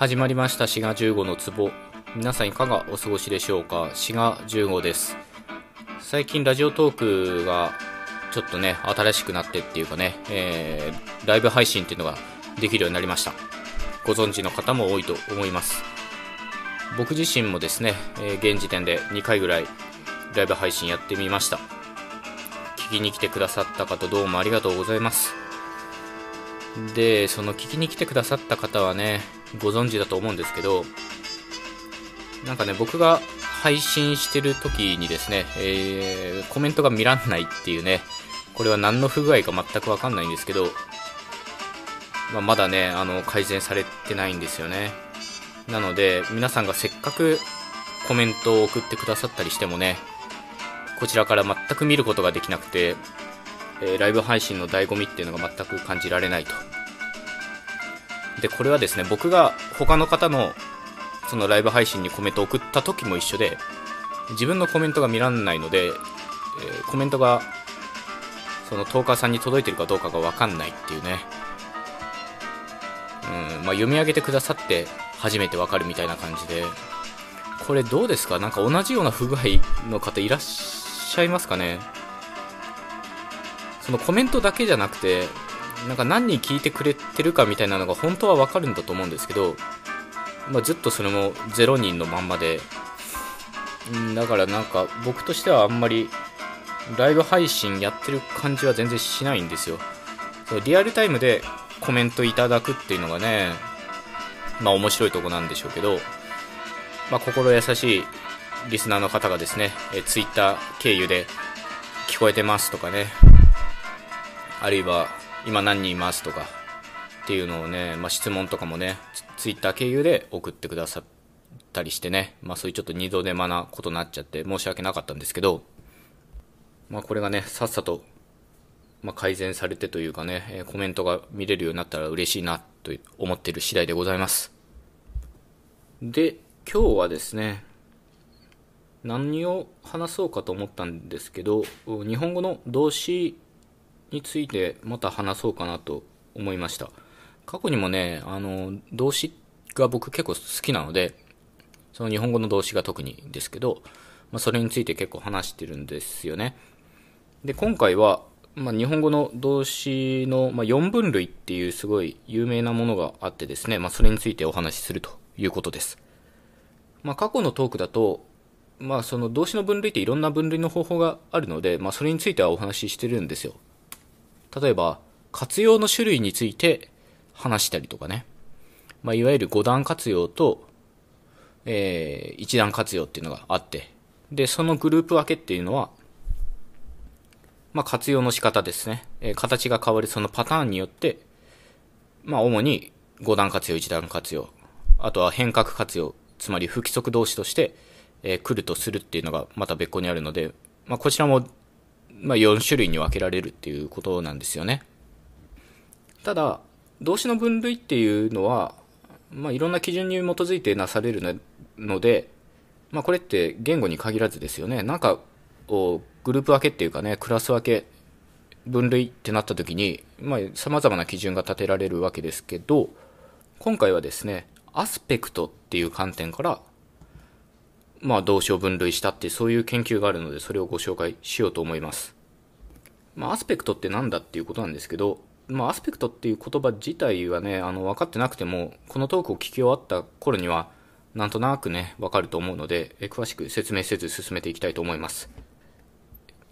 始まりました滋賀15の壺皆さんいかがお過ごしでしょうか滋賀15です最近ラジオトークがちょっとね新しくなってっていうかね、えー、ライブ配信っていうのができるようになりましたご存知の方も多いと思います僕自身もですね、えー、現時点で2回ぐらいライブ配信やってみました聞きに来てくださった方どうもありがとうございますでその聞きに来てくださった方はねご存知だと思うんですけど、なんかね、僕が配信してる時にですね、えー、コメントが見らんないっていうね、これは何の不具合か全くわかんないんですけど、まあ、まだね、あの、改善されてないんですよね。なので、皆さんがせっかくコメントを送ってくださったりしてもね、こちらから全く見ることができなくて、えー、ライブ配信の醍醐味っていうのが全く感じられないとでこれはですね僕が他の方のそのライブ配信にコメントを送った時も一緒で自分のコメントが見られないので、えー、コメントがそのトーカーさんに届いてるかどうかが分かんないっていうねうんまあ、読み上げてくださって初めて分かるみたいな感じでこれどうですかなんか同じような不具合の方いらっしゃいますかねそのコメントだけじゃなくてなんか何人聞いてくれてるかみたいなのが本当はわかるんだと思うんですけど、まあ、ずっとそれも0人のまんまで、だからなんか僕としてはあんまりライブ配信やってる感じは全然しないんですよ。リアルタイムでコメントいただくっていうのがね、まあ面白いとこなんでしょうけど、まあ、心優しいリスナーの方がですね、え twitter 経由で聞こえてますとかね、あるいは今何人いますとかっていうのをね、まあ、質問とかもねツイッター経由で送ってくださったりしてね、まあ、そういうちょっと二度手間なことになっちゃって申し訳なかったんですけど、まあ、これがねさっさと、ま改善されてというかねコメントが見れるようになったら嬉しいなと思ってる次第でございますで今日はですね何を話そうかと思ったんですけど日本語の動詞についてまた話そうかなと思いました。過去にもね、あの、動詞が僕結構好きなので、その日本語の動詞が特にですけど、まあ、それについて結構話してるんですよね。で、今回は、まあ、日本語の動詞の、まあ、4分類っていうすごい有名なものがあってですね、まあ、それについてお話しするということです。まあ、過去のトークだと、まあ、その動詞の分類っていろんな分類の方法があるので、まあ、それについてはお話ししてるんですよ。例えば、活用の種類について話したりとかね。まあ、いわゆる5段活用と、えー、1段活用っていうのがあって、で、そのグループ分けっていうのは、まあ、活用の仕方ですね。えー、形が変わるそのパターンによって、まあ、主に5段活用、1段活用、あとは変革活用、つまり不規則動詞として、えー、来るとするっていうのがまた別個にあるので、まあ、こちらもまあ、4種類に分けられるっていうことなんですよね。ただ、動詞の分類っていうのは、まあ、いろんな基準に基づいてなされるので、まあ、これって言語に限らずですよね。なんか、グループ分けっていうかね、クラス分け、分類ってなった時に、まあ、様々な基準が立てられるわけですけど、今回はですね、アスペクトっていう観点からまあ、動詞を分類したってそういう研究があるので、それをご紹介しようと思います。まあ、アスペクトって何だっていうことなんですけど、まあ、アスペクトっていう言葉自体はね、あの、分かってなくても、このトークを聞き終わった頃には、なんとなくね、わかると思うので、え詳しく説明せず進めていきたいと思います。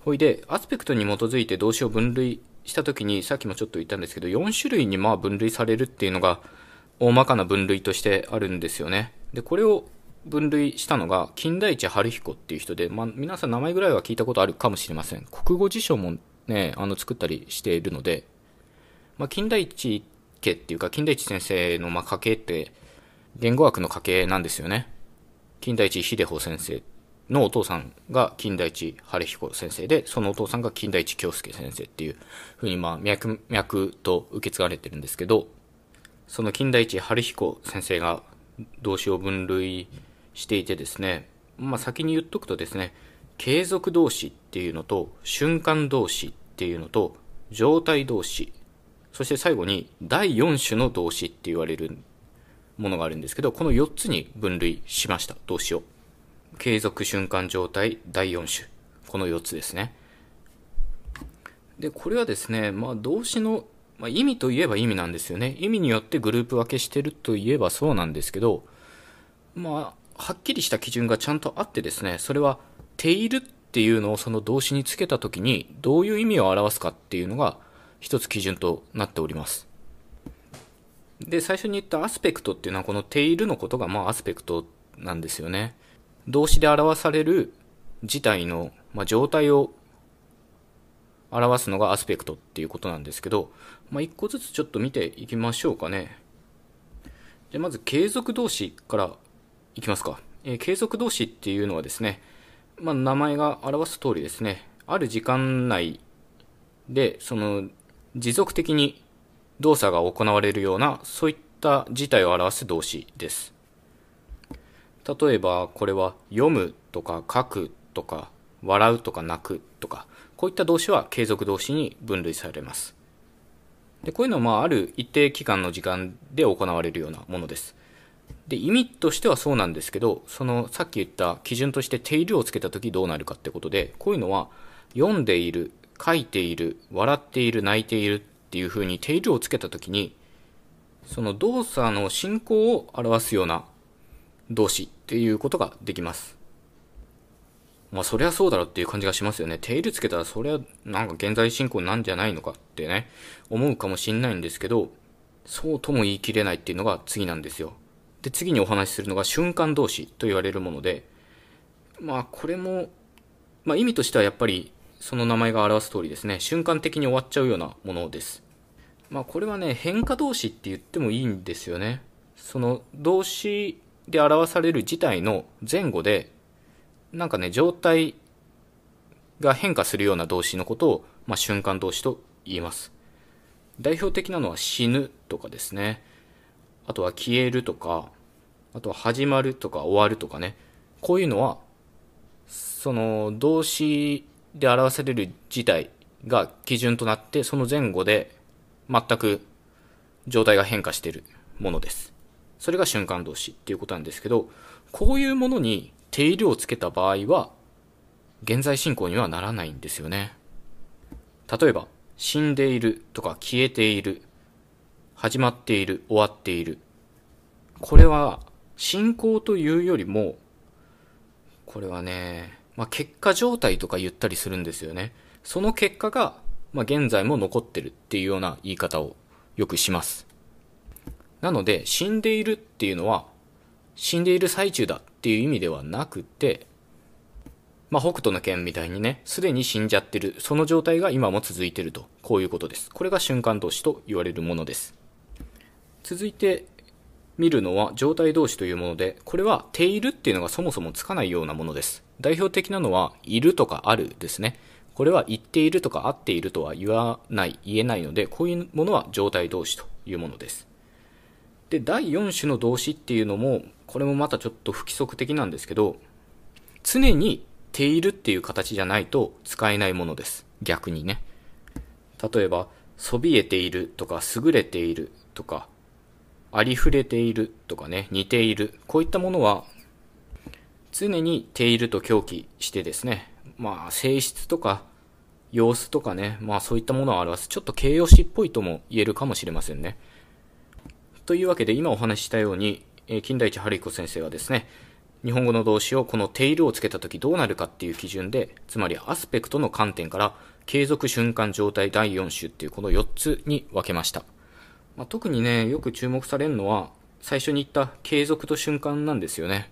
ほいで、アスペクトに基づいて動詞を分類した時に、さっきもちょっと言ったんですけど、4種類にまあ分類されるっていうのが、大まかな分類としてあるんですよね。で、これを分類したのが、金田一春彦っていう人で、まあ、皆さん名前ぐらいは聞いたことあるかもしれません。国語辞書もね、あの、作ったりしているので、まあ、金田一家っていうか、金田一先生の、ま家系って、言語学の家系なんですよね。金田一秀穂先生のお父さんが金田一晴彦先生で、そのお父さんが金田一京介先生っていうふうに、ま脈々と受け継がれてるんですけど、その金田一晴彦先生が動詞を分類していてですね、まあ、先に言っとくとですね、継続動詞っていうのと、瞬間動詞っていうのと、状態動詞、そして最後に第4種の動詞って言われるものがあるんですけど、この4つに分類しました、動詞を。継続瞬間状態第4種。この4つですね。で、これはですね、まあ、動詞の、まあ、意味といえば意味なんですよね。意味によってグループ分けしてるといえばそうなんですけど、まあ、はっきりした基準がちゃんとあってですね、それは、ているっていうのをその動詞につけたときに、どういう意味を表すかっていうのが、一つ基準となっております。で、最初に言ったアスペクトっていうのは、このているのことが、まあ、アスペクトなんですよね。動詞で表される事態の、まあ、状態を表すのがアスペクトっていうことなんですけど、まあ、一個ずつちょっと見ていきましょうかね。じゃまず継続動詞からいきますか。えー、継続動詞っていうのはですね、まあ、名前が表す通りですね、ある時間内で、その、持続的に動作が行われるような、そういった事態を表す動詞です。例えば、これは、読むとか書くとか、笑うとか泣くとか、こういった動詞は継続動詞に分類されます。でこういうのは、まあ、ある一定期間の時間で行われるようなものです。で意味としてはそうなんですけどそのさっき言った基準として入れをつけた時どうなるかってことでこういうのは読んでいる書いている笑っている泣いているっていうふうに入れをつけた時にその動作の進行を表すような動詞っていうことができます。まあそりゃそうだろうっていう感じがしますよね。入れつけたらそりゃなんか現在進行なんじゃないのかってね思うかもしんないんですけどそうとも言い切れないっていうのが次なんですよ。で次にお話しするのが瞬間動詞と言われるものでまあこれも、まあ、意味としてはやっぱりその名前が表す通りですね瞬間的に終わっちゃうようなものですまあこれはね変化動詞って言ってもいいんですよねその動詞で表される事態の前後でなんかね状態が変化するような動詞のことを、まあ、瞬間動詞と言います代表的なのは死ぬとかですねあとは消えるとかあとは始まるとか終わるとかねこういうのはその動詞で表される事態が基準となってその前後で全く状態が変化しているものですそれが瞬間動詞っていうことなんですけどこういうものに定量をつけた場合は現在進行にはならないんですよね例えば死んでいるとか消えている始まっている終わっているこれは信仰というよりも、これはね、まあ、結果状態とか言ったりするんですよね。その結果が、まあ、現在も残ってるっていうような言い方をよくします。なので、死んでいるっていうのは、死んでいる最中だっていう意味ではなくて、まあ、北斗の剣みたいにね、すでに死んじゃってる、その状態が今も続いてると、こういうことです。これが瞬間投資と言われるものです。続いて、見るのは状態動詞というもので、これはているっていうのがそもそもつかないようなものです。代表的なのは、いるとかあるですね。これは言っているとかあっているとは言わない、言えないので、こういうものは状態動詞というものです。で、第4種の動詞っていうのも、これもまたちょっと不規則的なんですけど、常にているっていう形じゃないと使えないものです。逆にね。例えば、そびえているとか、優れているとか、ありふれているとかね、似ている。こういったものは、常にていると狂気してですね、まあ、性質とか、様子とかね、まあそういったものを表す、ちょっと形容詞っぽいとも言えるかもしれませんね。というわけで、今お話ししたように、え金田一春彦先生はですね、日本語の動詞をこのテイルをつけた時どうなるかっていう基準で、つまりアスペクトの観点から、継続瞬間状態第4種っていうこの4つに分けました。まあ、特にね、よく注目されるのは、最初に言った継続と瞬間なんですよね。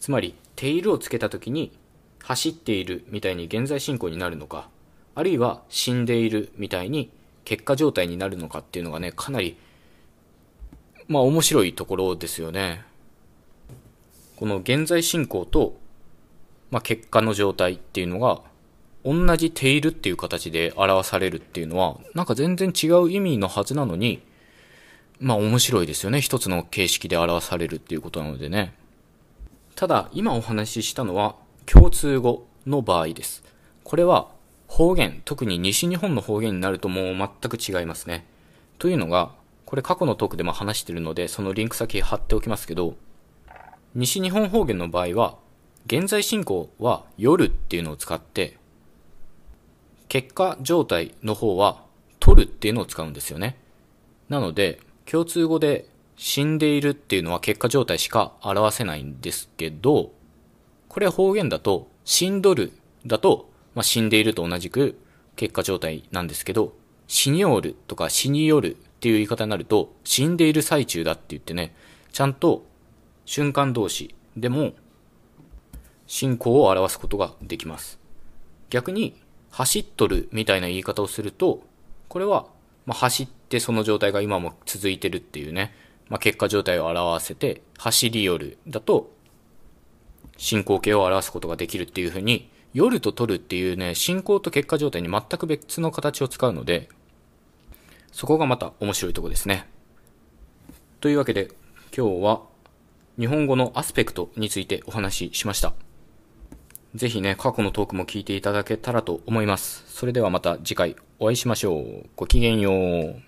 つまり、テイルをつけた時に、走っているみたいに現在進行になるのか、あるいは死んでいるみたいに結果状態になるのかっていうのがね、かなり、まあ面白いところですよね。この現在進行と、まあ、結果の状態っていうのが同じテイルっていう形で表されるっていうのは、なんか全然違う意味のはずなのに、まあ面白いですよね。一つの形式で表されるっていうことなのでね。ただ、今お話ししたのは共通語の場合です。これは方言、特に西日本の方言になるともう全く違いますね。というのが、これ過去のトークでも話してるので、そのリンク先貼っておきますけど、西日本方言の場合は、現在進行は夜っていうのを使って、結果状態の方は取るっていうのを使うんですよね。なので、共通語で死んでいるっていうのは結果状態しか表せないんですけど、これは方言だと、死んどるだと、まあ、死んでいると同じく結果状態なんですけど、死におるとか死によるっていう言い方になると、死んでいる最中だって言ってね、ちゃんと瞬間同士でも進行を表すことができます。逆に、走っとるみたいな言い方をすると、これは、ま走ってその状態が今も続いてるっていうね、まあ、結果状態を表せて、走りよるだと、進行形を表すことができるっていうふうに、夜と取るっていうね、進行と結果状態に全く別の形を使うので、そこがまた面白いとこですね。というわけで、今日は日本語のアスペクトについてお話ししました。ぜひね、過去のトークも聞いていただけたらと思います。それではまた次回お会いしましょう。ごきげんよう。